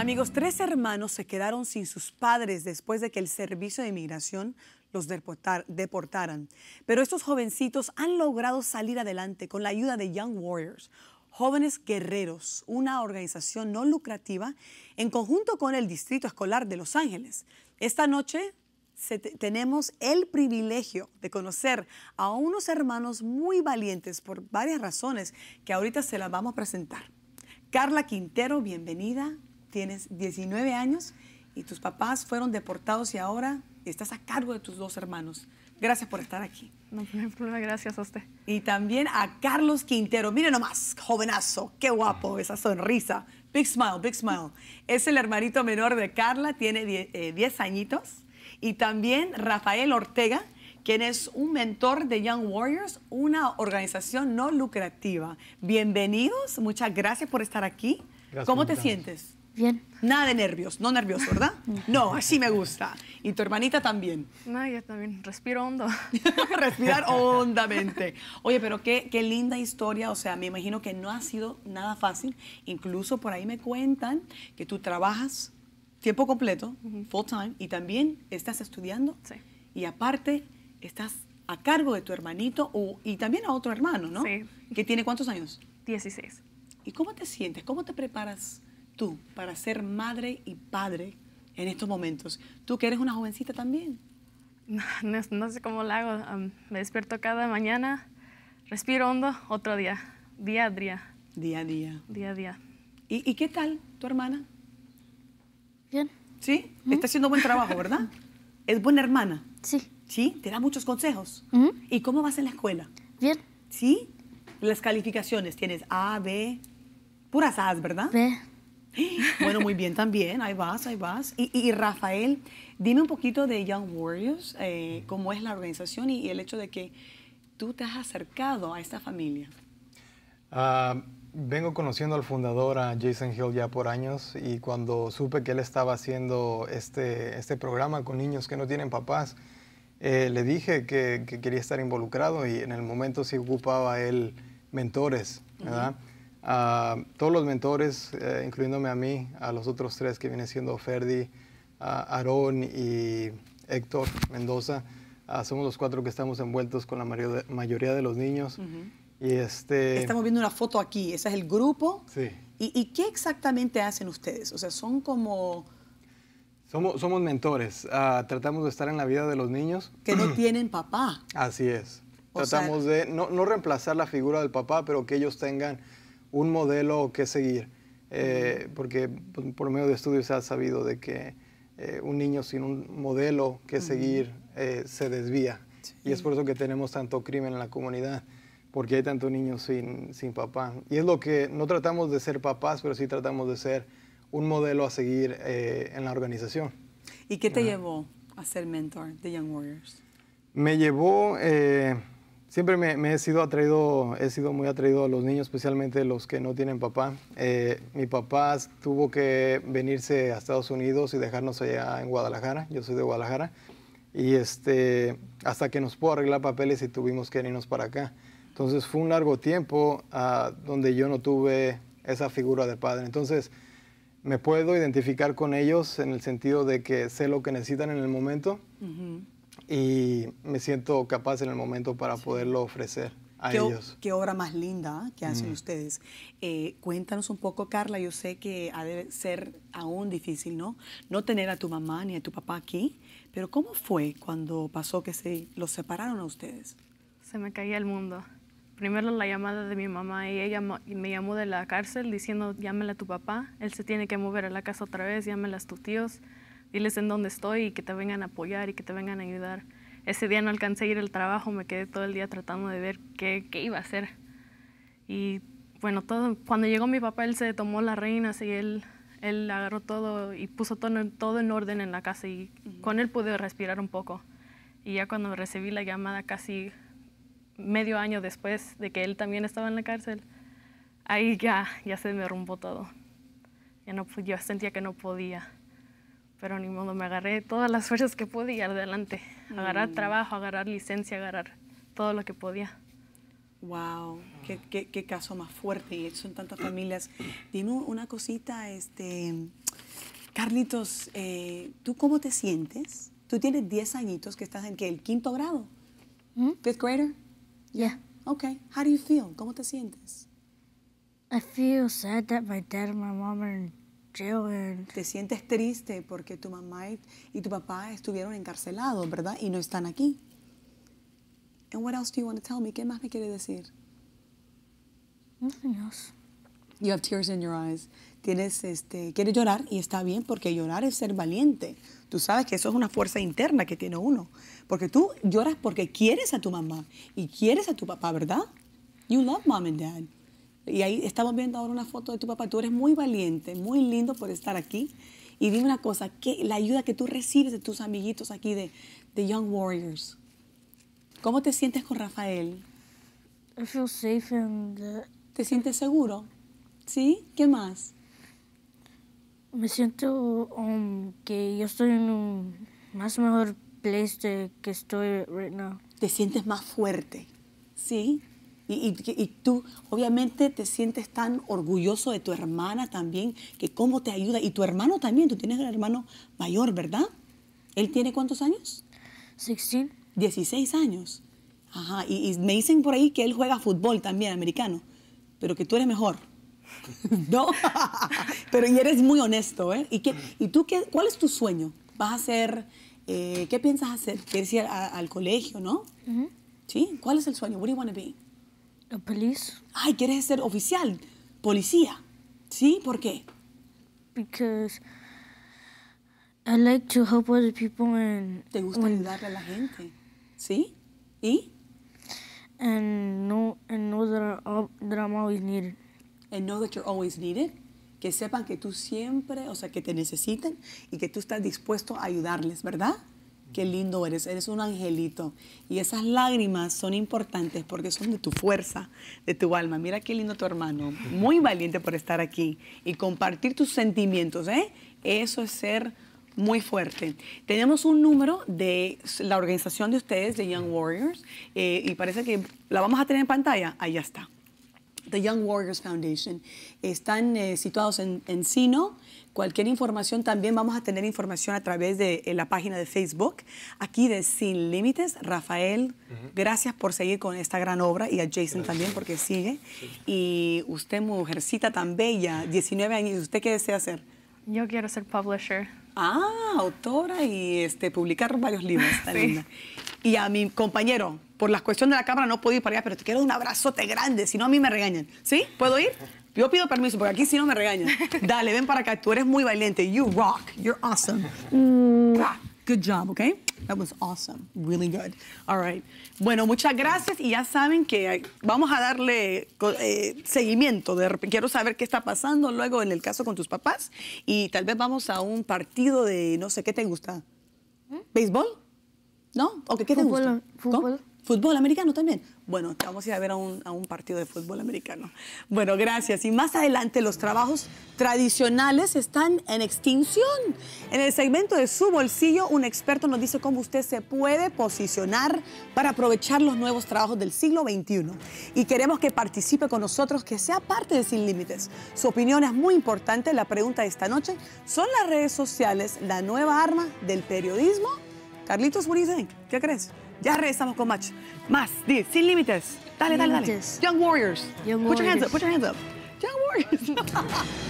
Amigos, tres hermanos se quedaron sin sus padres después de que el Servicio de Inmigración los deportaran. Pero estos jovencitos han logrado salir adelante con la ayuda de Young Warriors, Jóvenes Guerreros, una organización no lucrativa en conjunto con el Distrito Escolar de Los Ángeles. Esta noche tenemos el privilegio de conocer a unos hermanos muy valientes por varias razones que ahorita se las vamos a presentar. Carla Quintero, bienvenida tienes 19 años y tus papás fueron deportados y ahora estás a cargo de tus dos hermanos. Gracias por estar aquí. No, no gracias a usted. Y también a Carlos Quintero. Mire nomás, jovenazo, qué guapo esa sonrisa. Big smile, big smile. Es el hermanito menor de Carla, tiene 10 eh, añitos. Y también Rafael Ortega, quien es un mentor de Young Warriors, una organización no lucrativa. Bienvenidos, muchas gracias por estar aquí. Gracias, ¿Cómo te sientes? Nada de nervios, no nervioso, ¿verdad? No, así me gusta. ¿Y tu hermanita también? No, yo también. Respiro hondo. Respirar hondamente. Oye, pero qué, qué linda historia. O sea, me imagino que no ha sido nada fácil. Incluso por ahí me cuentan que tú trabajas tiempo completo, full time, y también estás estudiando. Sí. Y aparte, estás a cargo de tu hermanito y también a otro hermano, ¿no? Sí. ¿Que tiene cuántos años? 16. ¿Y cómo te sientes? ¿Cómo te preparas? tú para ser madre y padre en estos momentos? Tú que eres una jovencita también. No, sé cómo lo hago. me despierto cada mañana, respiro hondo, otro día, día a día. Día a día. Día a día. ¿Y, qué tal tu hermana? Bien. ¿Sí? Está haciendo buen trabajo, ¿verdad? ¿Es buena hermana? Sí. ¿Sí? ¿Te da muchos consejos? ¿Y cómo vas en la escuela? Bien. ¿Sí? Las calificaciones, tienes A, B, puras A's, ¿verdad? B. Bueno, muy bien también, ahí vas, ahí vas. Y, Rafael, dime un poquito de Young Warriors, eh, cómo es la organización y, el hecho de que tú te has acercado a esta familia. Ah, vengo conociendo al fundador, a Jason Hill, ya por años y cuando supe que él estaba haciendo este, este programa con niños que no tienen papás, eh, le dije que, quería estar involucrado y en el momento se ocupaba él mentores, ¿verdad? a todos los mentores, eh, incluyéndome a mí, a los otros tres que vienen siendo Ferdi, Aarón y Héctor Mendoza, ah, somos los cuatro que estamos envueltos con la mayoría de los niños. y este... Estamos viendo una foto aquí, ese es el grupo. Sí. ¿Y, ¿Y, qué exactamente hacen ustedes? O sea, son como... Somos, somos mentores, ah, tratamos de estar en la vida de los niños. Que no tienen papá. Así es. tratamos de no, no reemplazar la figura del papá, pero que ellos tengan un modelo que seguir, eh, porque pues, por medio de estudios se ha sabido de que eh, un niño sin un modelo que seguir eh, se desvía. Y es por eso que tenemos tanto crimen en la comunidad, porque hay tanto niños sin, papá. Y es lo que no tratamos de ser papás, pero sí tratamos de ser un modelo a seguir en la organización. ¿Y qué te llevó a ser mentor de Young Warriors? Me llevó Siempre me, he sido atraído, he sido muy atraído a los niños, especialmente los que no tienen papá. Eh, mi papá tuvo que venirse a Estados Unidos y dejarnos allá en Guadalajara. Yo soy de Guadalajara. Y este, hasta que nos pudo arreglar papeles y tuvimos que venirnos para acá. Entonces fue un largo tiempo ah, donde yo no tuve esa figura de padre. Entonces me puedo identificar con ellos en el sentido de que sé lo que necesitan en el momento y me siento capaz en el momento para poderlo ofrecer. A qué, ellos. qué obra más linda que hacen mm. ustedes. Eh, cuéntanos un poco, Carla, yo sé que ha de ser aún difícil, ¿no? No tener a tu mamá ni a tu papá aquí, pero ¿cómo fue cuando pasó que se los separaron a ustedes? Se me caía el mundo. Primero la llamada de mi mamá y ella me llamó de la cárcel diciendo, llámela a tu papá, él se tiene que mover a la casa otra vez, llámela a tus tíos diles en dónde estoy y que te vengan a apoyar y que te vengan a ayudar. Ese día no alcancé a ir al trabajo, me quedé todo el día tratando de ver qué, iba a hacer. Y bueno, todo, cuando llegó mi papá, él se tomó las reinas y él, él agarró todo y puso todo, en orden en la casa y con él pude respirar un poco. Y ya cuando recibí la llamada casi medio año después de que él también estaba en la cárcel, ahí ya, ya se me derrumbó todo. Ya yo sentía que no podía pero ni modo, me agarré todas las fuerzas que pude y adelante. Agarrar mm. trabajo, agarrar licencia, agarrar todo lo que podía. Wow, qué, caso más fuerte y son tantas familias. Dime una cosita, este, Carlitos, eh, ¿tú cómo te sientes? Tú tienes 10 añitos que estás en ¿qué? el quinto grado. Mm. Fifth grader? Yeah. Okay. How do you feel? ¿Cómo te sientes? I feel sad that my dad and my mom are te sientes triste porque tu mamá y tu papá estuvieron encarcelados, ¿verdad? Y no están aquí. And what else do you want to tell me? ¿Qué más me quiere decir? Nothing You have tears in your eyes. Tienes, este, quieres llorar y está bien porque llorar es ser valiente. Tú sabes que eso es una fuerza interna que tiene uno. Porque tú lloras porque quieres a tu mamá y quieres a tu papá, ¿verdad? You love mom and dad. Y ahí estamos viendo ahora una foto de tu papá. Tú eres muy valiente, muy lindo por estar aquí. Y dime una cosa, ¿qué, la ayuda que tú recibes de tus amiguitos aquí de, Young Warriors, ¿cómo te sientes con Rafael? I feel safe and, ¿Te sientes seguro? ¿Sí? ¿Qué más? Me siento um, que yo estoy en un más mejor place de que estoy right now. Te sientes más fuerte, ¿sí? Y, tú obviamente te sientes tan orgulloso de tu hermana también, que cómo te ayuda. Y tu hermano también, tú tienes un hermano mayor, ¿verdad? ¿Él tiene cuántos años? 16. 16 años. Ajá, y, me dicen por ahí que él juega fútbol también, americano, pero que tú eres mejor. no, pero y eres muy honesto, ¿eh? ¿Y, qué, y tú qué, cuál es tu sueño? ¿Vas a ser eh, qué piensas hacer? ¿Quieres ir al colegio, no? Sí, ¿cuál es el sueño? What do you want to be? la policía Ay, quieres ser oficial, policía. ¿Sí? ¿Por qué? Because I like to help other people and Te gusta ayudar ayudarle a la gente. ¿Sí? ¿Y? And know, and know that, are that I'm always needed. And know that you're always needed. Que sepan que tú siempre, o sea, que te necesitan y que tú estás dispuesto a ayudarles, ¿verdad? qué lindo eres, eres un angelito. Y esas lágrimas son importantes porque son de tu fuerza, de tu alma. Mira qué lindo tu hermano, muy valiente por estar aquí y compartir tus sentimientos, ¿eh? Eso es ser muy fuerte. Tenemos un número de la organización de ustedes, de Young Warriors, eh, y parece que la vamos a tener en pantalla. Allá está. The Young Warriors Foundation. Están eh, situados en Encino. Cualquier información también vamos a tener información a través de la página de Facebook, aquí de Sin Límites. Rafael, gracias por seguir con esta gran obra y a Jason también porque sigue. Y usted, mujercita tan bella, 19 años, ¿usted qué desea hacer? Yo quiero ser publisher. Ah, autora y este, publicar varios libros. Está linda. Y a mi compañero, por la cuestión de la cámara no puedo ir para allá, pero te quiero un abrazote grande, si no a mí me regañan. ¿Sí? ¿Puedo ir? Yo pido permiso, porque aquí si no me regañan. Dale, ven para acá, tú eres muy valiente. You rock, you're awesome. Mm. Good okay? That was awesome. Really good. All right. Bueno, muchas gracias y ya saben que vamos a darle eh, seguimiento. quiero saber qué está pasando luego en el caso con tus papás y tal vez vamos a un partido de no sé qué te gusta. ¿Eh? ¿Béisbol? ¿No? ¿O qué, te gusta? Fútbol. Fútbol americano también. Bueno, vamos a ir a ver a un, a un partido de fútbol americano. Bueno, gracias. Y más adelante los trabajos tradicionales están en extinción. En el segmento de su bolsillo, un experto nos dice cómo usted se puede posicionar para aprovechar los nuevos trabajos del siglo XXI. Y queremos que participe con nosotros, que sea parte de Sin Límites. Su opinión es muy importante. La pregunta de esta noche, ¿son las redes sociales la nueva arma del periodismo? Carlitos, what do you think? ¿Qué crees? Ya regresamos con match. Más, di, sin límites. Dale, dale, dale. Young Warriors. Young Warriors. Put your hands up, put your hands up. Young Warriors.